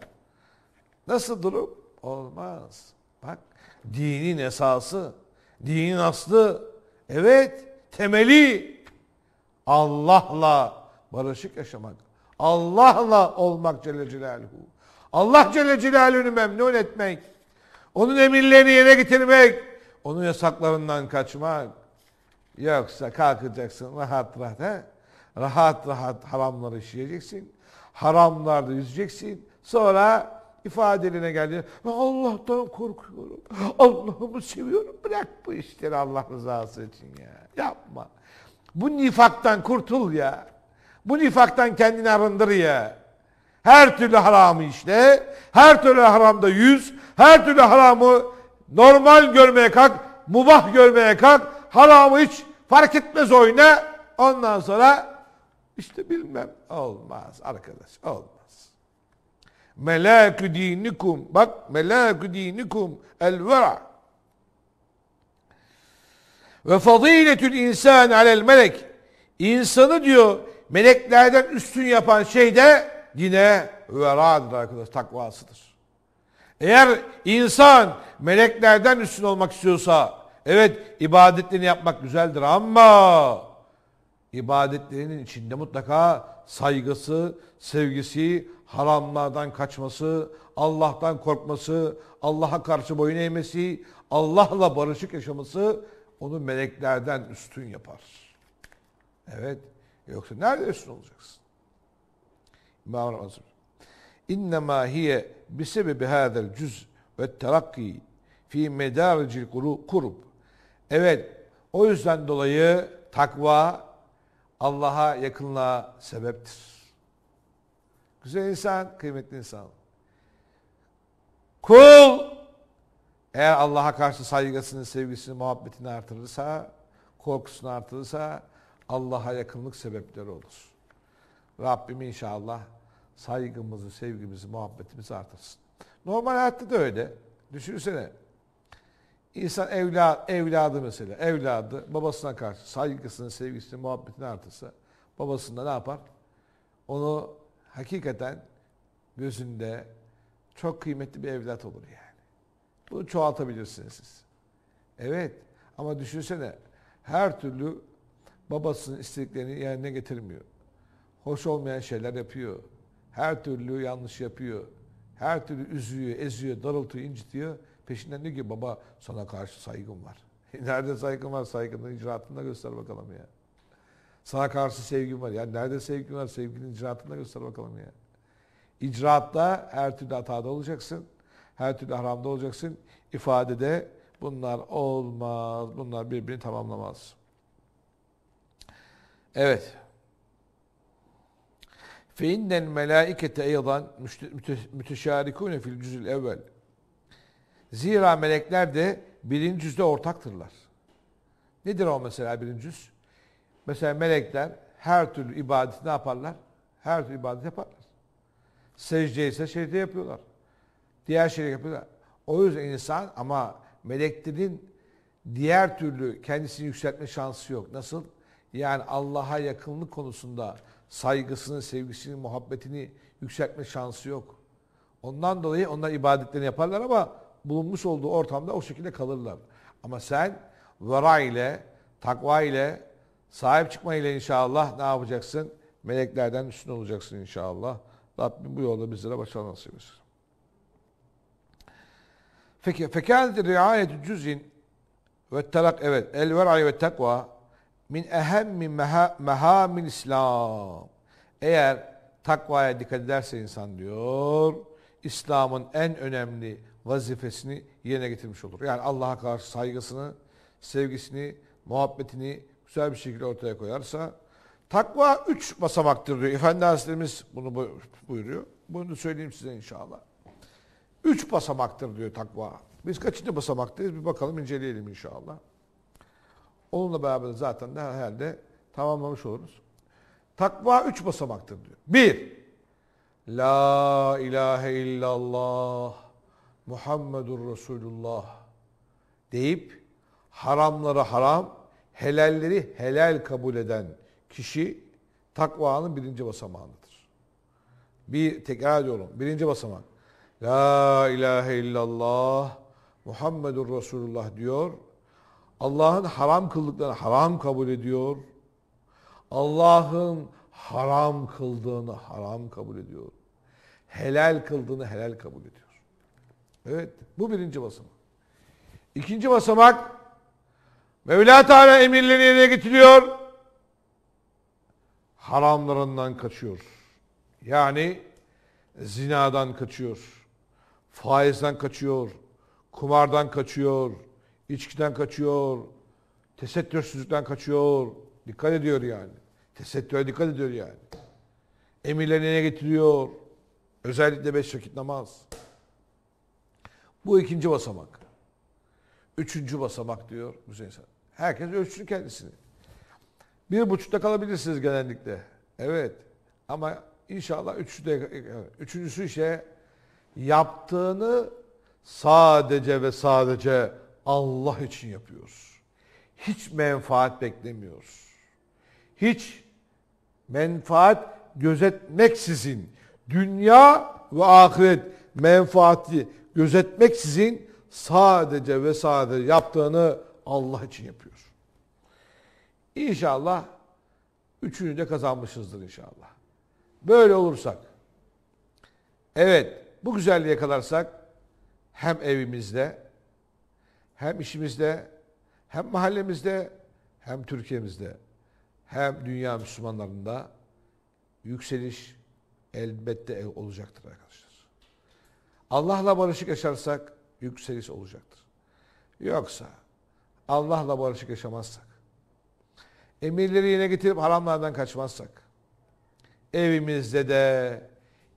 [SPEAKER 1] Nasıl durum? Olmaz. Bak dinin esası, dinin aslı, evet temeli Allah'la barışık yaşamak. Allah'la olmak Celle Celaluhu. Allah Celle Celaluhu'nu memnun etmek, onun emirlerini yere getirmek, onun yasaklarından kaçmak. Yoksa kalkacaksın rahat rahat. He? Rahat rahat haramları işleyeceksin. Haramlarda yüzeceksin. Sonra ifadeline geldi. Ben Allah'tan korkuyorum. Allah'ımı seviyorum. Bırak bu işleri Allah rızası için ya. Yapma. Bu nifaktan kurtul ya. Bu nifaktan kendini arındır ya. Her türlü haramı işte. Her türlü haramda yüz. Her türlü haramı normal görmeye kalk. Mubah görmeye kalk. Haramı hiç fark etmez oyna. Ondan sonra işte bilmem olmaz arkadaş olmaz. Melâkü dinikum bak melâkü dinikum el vera ve faziletül insan alel melek insanı diyor meleklerden üstün yapan şey de yine veradır arkadaşlar takvasıdır. Eğer insan meleklerden üstün olmak istiyorsa evet ibadetlerini yapmak güzeldir ama ibadetlerinin içinde mutlaka saygısı, sevgisi, haramlardan kaçması, Allah'tan korkması, Allah'a karşı boyun eğmesi, Allah'la barışık yaşaması onu meleklerden üstün yapar. Evet. Yoksa nerede üstün olacaksın? mansur. İnnemâ hiye bisebebi hâzel cüz ve terakki fi medaricil kurub. Evet, o yüzden dolayı takva Allah'a yakınlığa sebeptir. Güzel insan, kıymetli insan. Kul eğer Allah'a karşı saygısını, sevgisini, muhabbetini artırırsa, korkusunu artırırsa Allah'a yakınlık sebepleri olur. Rabbim inşallah saygımızı, sevgimizi, muhabbetimizi artırsın. Normal hayatta da öyle. Düşünsene. İnsan evla, evladı mesela, evladı babasına karşı saygısını, sevgisini, muhabbetini artırsa babasında ne yapar? Onu hakikaten gözünde çok kıymetli bir evlat olur yani. Bunu çoğaltabilirsiniz siz. Evet ama düşünsene her türlü babasının isteklerini yerine getirmiyor. Hoş olmayan şeyler yapıyor her türlü yanlış yapıyor. Her türlü üzüyor, eziyor, darıltıyor, incitiyor. Peşinden diyor ki baba sana karşı saygım var. nerede saygım var? Saygının icraatında göster bakalım ya. Sana karşı sevgim var. Ya nerede sevgim var? Sevginin icraatında göster bakalım ya. İcraatta her türlü hatada olacaksın. Her türlü haramda olacaksın. İfadede bunlar olmaz. Bunlar birbirini tamamlamaz. Evet. Fe innel melaikete eydan müteşarikune fil cüzül evvel. Zira melekler de birinci cüzde ortaktırlar. Nedir o mesela birinci cüz? Mesela melekler her türlü ibadeti ne yaparlar? Her türlü ibadet yaparlar. Secde ise secde yapıyorlar. Diğer şeyleri yapıyorlar. O yüzden insan ama meleklerin diğer türlü kendisini yükseltme şansı yok. Nasıl? Yani Allah'a yakınlık konusunda saygısını, sevgisini, muhabbetini yükseltme şansı yok. Ondan dolayı onlar ibadetlerini yaparlar ama bulunmuş olduğu ortamda o şekilde kalırlar. Ama sen vera ile, takva ile, sahip çıkma ile inşallah ne yapacaksın? Meleklerden üstün olacaksın inşallah. Rabbim bu yolda bizlere başarı nasip etsin. Peki fekânet riayet cüz'in ve telak evet el vera ve takva min ehemmi mehamil İslam. Eğer takvaya dikkat ederse insan diyor, İslam'ın en önemli vazifesini yerine getirmiş olur. Yani Allah'a karşı saygısını, sevgisini, muhabbetini güzel bir şekilde ortaya koyarsa takva üç basamaktır diyor. Efendi Hazretlerimiz bunu buyuruyor. Bunu söyleyeyim size inşallah. Üç basamaktır diyor takva. Biz kaçıncı basamaktayız bir bakalım inceleyelim inşallah. Onunla beraber zaten de herhalde tamamlamış oluruz. Takva üç basamaktır diyor. Bir, La ilahe illallah Muhammedur Resulullah deyip haramları haram, helalleri helal kabul eden kişi takvanın birinci basamağındadır. Bir tekrar ediyorum. Birinci basamak. La ilahe illallah Muhammedur Resulullah diyor Allah'ın haram kıldıklarını haram kabul ediyor. Allah'ın haram kıldığını haram kabul ediyor. Helal kıldığını helal kabul ediyor. Evet bu birinci basamak. İkinci basamak Mevla Teala emirlerini yerine getiriyor. Haramlarından kaçıyor. Yani zinadan kaçıyor. Faizden kaçıyor. Kumardan kaçıyor içkiden kaçıyor, tesettürsüzlükten kaçıyor. Dikkat ediyor yani. Tesettüre dikkat ediyor yani. Emirlerine getiriyor. Özellikle beş vakit namaz. Bu ikinci basamak. Üçüncü basamak diyor Hüseyin Sen. Herkes ölçsün kendisini. Bir buçukta kalabilirsiniz genellikle. Evet. Ama inşallah üçüncü de, üçüncüsü işe yaptığını sadece ve sadece Allah için yapıyoruz. Hiç menfaat beklemiyoruz. Hiç menfaat gözetmeksizin dünya ve ahiret menfaati gözetmeksizin sadece ve sadece yaptığını Allah için yapıyor. İnşallah üçünü de kazanmışızdır inşallah. Böyle olursak evet bu güzelliği yakalarsak hem evimizde hem işimizde, hem mahallemizde, hem Türkiye'mizde, hem dünya Müslümanlarında yükseliş elbette olacaktır arkadaşlar. Allah'la barışık yaşarsak yükseliş olacaktır. Yoksa Allah'la barışık yaşamazsak, emirleri yine getirip haramlardan kaçmazsak, evimizde de,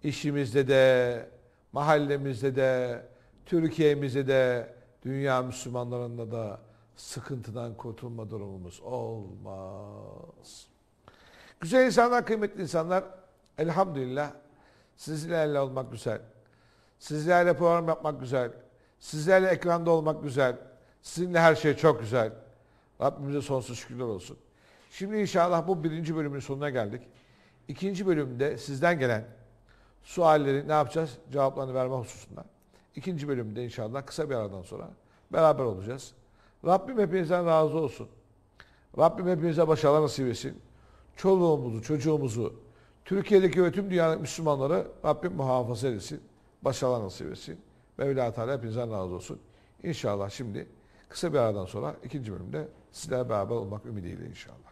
[SPEAKER 1] işimizde de, mahallemizde de, Türkiye'mizde de, dünya Müslümanlarında da sıkıntıdan kurtulma durumumuz olmaz. Güzel insanlar, kıymetli insanlar elhamdülillah sizlerle olmak güzel. Sizlerle program yapmak güzel. Sizlerle ekranda olmak güzel. Sizinle her şey çok güzel. Rabbimize sonsuz şükürler olsun. Şimdi inşallah bu birinci bölümün sonuna geldik. İkinci bölümde sizden gelen sualleri ne yapacağız? Cevaplarını verme hususunda ikinci bölümde inşallah kısa bir aradan sonra beraber olacağız. Rabbim hepinizden razı olsun. Rabbim hepimize başarılar nasip etsin. Çoluğumuzu, çocuğumuzu, Türkiye'deki ve tüm dünyanın Müslümanları Rabbim muhafaza etsin. Başarılar nasip etsin. Mevla Teala hepinizden razı olsun. İnşallah şimdi kısa bir aradan sonra ikinci bölümde sizlerle beraber olmak ümidiyle inşallah.